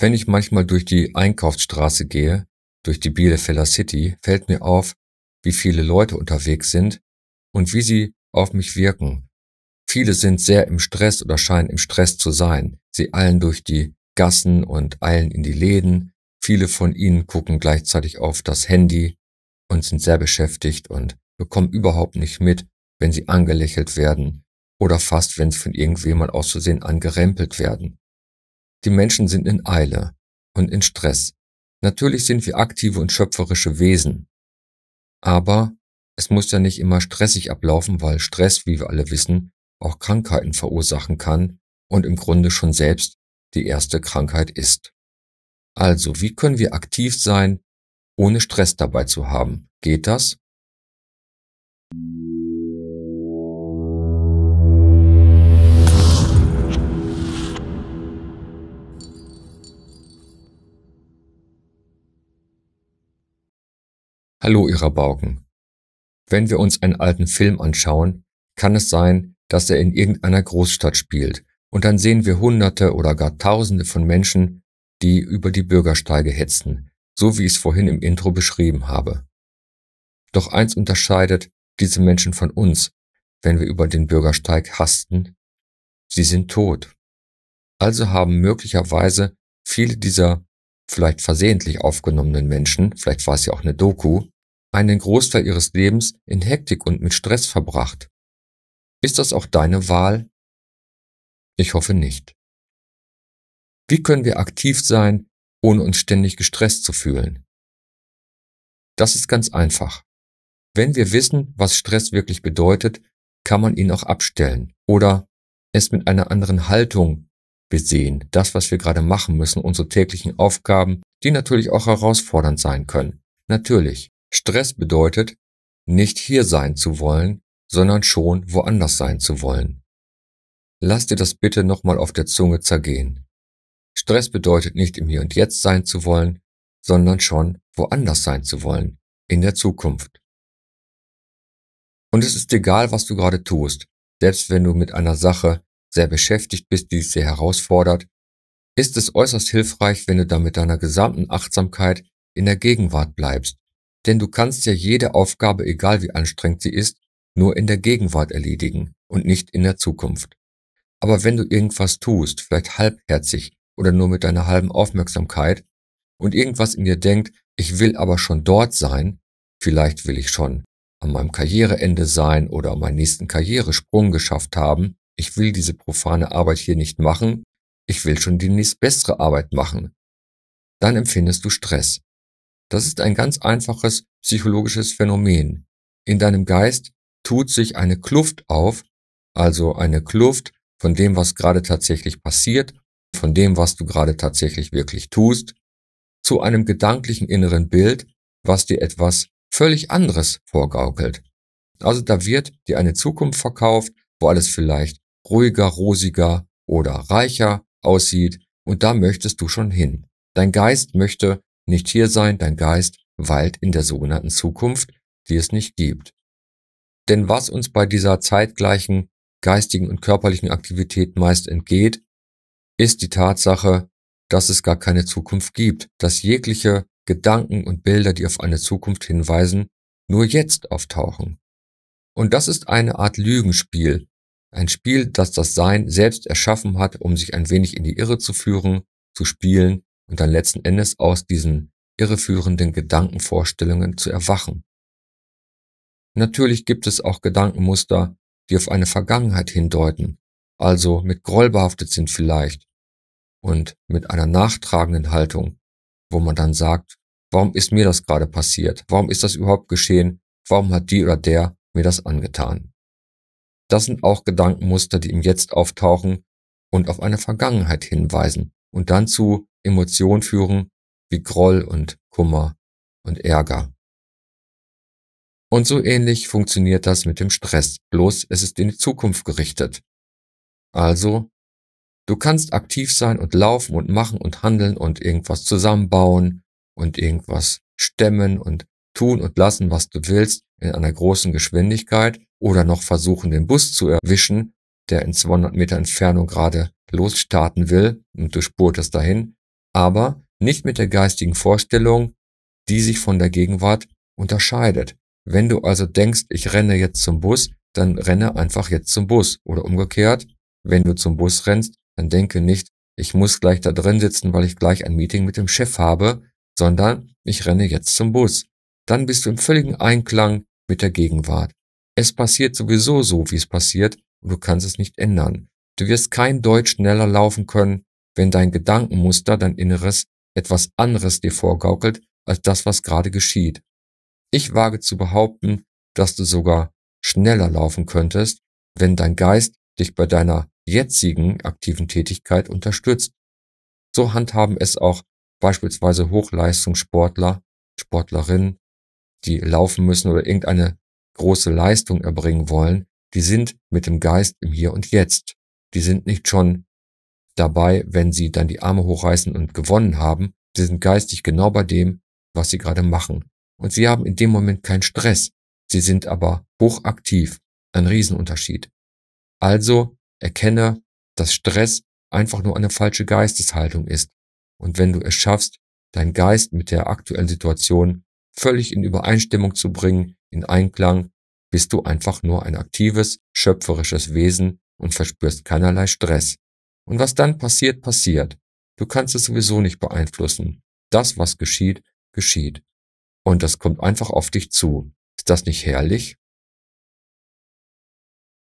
Wenn ich manchmal durch die Einkaufsstraße gehe, durch die Bielefeller City, fällt mir auf, wie viele Leute unterwegs sind und wie sie auf mich wirken. Viele sind sehr im Stress oder scheinen im Stress zu sein. Sie eilen durch die Gassen und eilen in die Läden. Viele von ihnen gucken gleichzeitig auf das Handy und sind sehr beschäftigt und bekommen überhaupt nicht mit, wenn sie angelächelt werden oder fast, wenn sie von irgendjemand auszusehen angerempelt werden. Die Menschen sind in Eile und in Stress. Natürlich sind wir aktive und schöpferische Wesen. Aber es muss ja nicht immer stressig ablaufen, weil Stress, wie wir alle wissen, auch Krankheiten verursachen kann und im Grunde schon selbst die erste Krankheit ist. Also, wie können wir aktiv sein, ohne Stress dabei zu haben? Geht das? Hallo, ihrer Baugen. Wenn wir uns einen alten Film anschauen, kann es sein, dass er in irgendeiner Großstadt spielt, und dann sehen wir Hunderte oder gar Tausende von Menschen, die über die Bürgersteige hetzen, so wie ich es vorhin im Intro beschrieben habe. Doch eins unterscheidet diese Menschen von uns, wenn wir über den Bürgersteig hasten, sie sind tot. Also haben möglicherweise viele dieser vielleicht versehentlich aufgenommenen Menschen, vielleicht war es ja auch eine Doku, einen Großteil ihres Lebens in Hektik und mit Stress verbracht. Ist das auch deine Wahl? Ich hoffe nicht. Wie können wir aktiv sein, ohne uns ständig gestresst zu fühlen? Das ist ganz einfach. Wenn wir wissen, was Stress wirklich bedeutet, kann man ihn auch abstellen oder es mit einer anderen Haltung wir sehen das, was wir gerade machen müssen, unsere täglichen Aufgaben, die natürlich auch herausfordernd sein können. Natürlich, Stress bedeutet, nicht hier sein zu wollen, sondern schon woanders sein zu wollen. Lass dir das bitte nochmal auf der Zunge zergehen. Stress bedeutet nicht im Hier und Jetzt sein zu wollen, sondern schon woanders sein zu wollen, in der Zukunft. Und es ist egal, was du gerade tust, selbst wenn du mit einer Sache sehr beschäftigt bist, die dich sehr herausfordert, ist es äußerst hilfreich, wenn du da mit deiner gesamten Achtsamkeit in der Gegenwart bleibst. Denn du kannst ja jede Aufgabe, egal wie anstrengend sie ist, nur in der Gegenwart erledigen und nicht in der Zukunft. Aber wenn du irgendwas tust, vielleicht halbherzig oder nur mit deiner halben Aufmerksamkeit, und irgendwas in dir denkt, ich will aber schon dort sein, vielleicht will ich schon an meinem Karriereende sein oder meinen nächsten Karrieresprung geschafft haben, ich will diese profane Arbeit hier nicht machen, ich will schon die nächstbessere Arbeit machen. Dann empfindest du Stress. Das ist ein ganz einfaches psychologisches Phänomen. In deinem Geist tut sich eine Kluft auf, also eine Kluft von dem, was gerade tatsächlich passiert, von dem, was du gerade tatsächlich wirklich tust, zu einem gedanklichen inneren Bild, was dir etwas völlig anderes vorgaukelt. Also da wird dir eine Zukunft verkauft, wo alles vielleicht ruhiger, rosiger oder reicher aussieht und da möchtest du schon hin. Dein Geist möchte nicht hier sein, dein Geist weilt in der sogenannten Zukunft, die es nicht gibt. Denn was uns bei dieser zeitgleichen geistigen und körperlichen Aktivität meist entgeht, ist die Tatsache, dass es gar keine Zukunft gibt, dass jegliche Gedanken und Bilder, die auf eine Zukunft hinweisen, nur jetzt auftauchen. Und das ist eine Art Lügenspiel, ein Spiel, das das Sein selbst erschaffen hat, um sich ein wenig in die Irre zu führen, zu spielen und dann letzten Endes aus diesen irreführenden Gedankenvorstellungen zu erwachen. Natürlich gibt es auch Gedankenmuster, die auf eine Vergangenheit hindeuten, also mit Groll behaftet sind vielleicht und mit einer nachtragenden Haltung, wo man dann sagt, warum ist mir das gerade passiert? Warum ist das überhaupt geschehen? Warum hat die oder der mir das angetan? Das sind auch Gedankenmuster, die im Jetzt auftauchen und auf eine Vergangenheit hinweisen und dann zu Emotionen führen wie Groll und Kummer und Ärger. Und so ähnlich funktioniert das mit dem Stress, bloß es ist in die Zukunft gerichtet. Also, du kannst aktiv sein und laufen und machen und handeln und irgendwas zusammenbauen und irgendwas stemmen und tun und lassen, was du willst, in einer großen Geschwindigkeit, oder noch versuchen, den Bus zu erwischen, der in 200 Meter Entfernung gerade losstarten will und du spurtest dahin, aber nicht mit der geistigen Vorstellung, die sich von der Gegenwart unterscheidet. Wenn du also denkst, ich renne jetzt zum Bus, dann renne einfach jetzt zum Bus oder umgekehrt, wenn du zum Bus rennst, dann denke nicht, ich muss gleich da drin sitzen, weil ich gleich ein Meeting mit dem Chef habe, sondern ich renne jetzt zum Bus. Dann bist du im völligen Einklang mit der Gegenwart. Es passiert sowieso so, wie es passiert, und du kannst es nicht ändern. Du wirst kein Deutsch schneller laufen können, wenn dein Gedankenmuster, dein Inneres, etwas anderes dir vorgaukelt, als das, was gerade geschieht. Ich wage zu behaupten, dass du sogar schneller laufen könntest, wenn dein Geist dich bei deiner jetzigen aktiven Tätigkeit unterstützt. So handhaben es auch beispielsweise Hochleistungssportler, Sportlerinnen, die laufen müssen oder irgendeine große Leistung erbringen wollen, die sind mit dem Geist im Hier und Jetzt. Die sind nicht schon dabei, wenn sie dann die Arme hochreißen und gewonnen haben. Sie sind geistig genau bei dem, was sie gerade machen. Und sie haben in dem Moment keinen Stress. Sie sind aber hochaktiv. Ein Riesenunterschied. Also erkenne, dass Stress einfach nur eine falsche Geisteshaltung ist. Und wenn du es schaffst, deinen Geist mit der aktuellen Situation völlig in Übereinstimmung zu bringen, in Einklang, bist du einfach nur ein aktives, schöpferisches Wesen und verspürst keinerlei Stress. Und was dann passiert, passiert. Du kannst es sowieso nicht beeinflussen. Das, was geschieht, geschieht. Und das kommt einfach auf dich zu. Ist das nicht herrlich?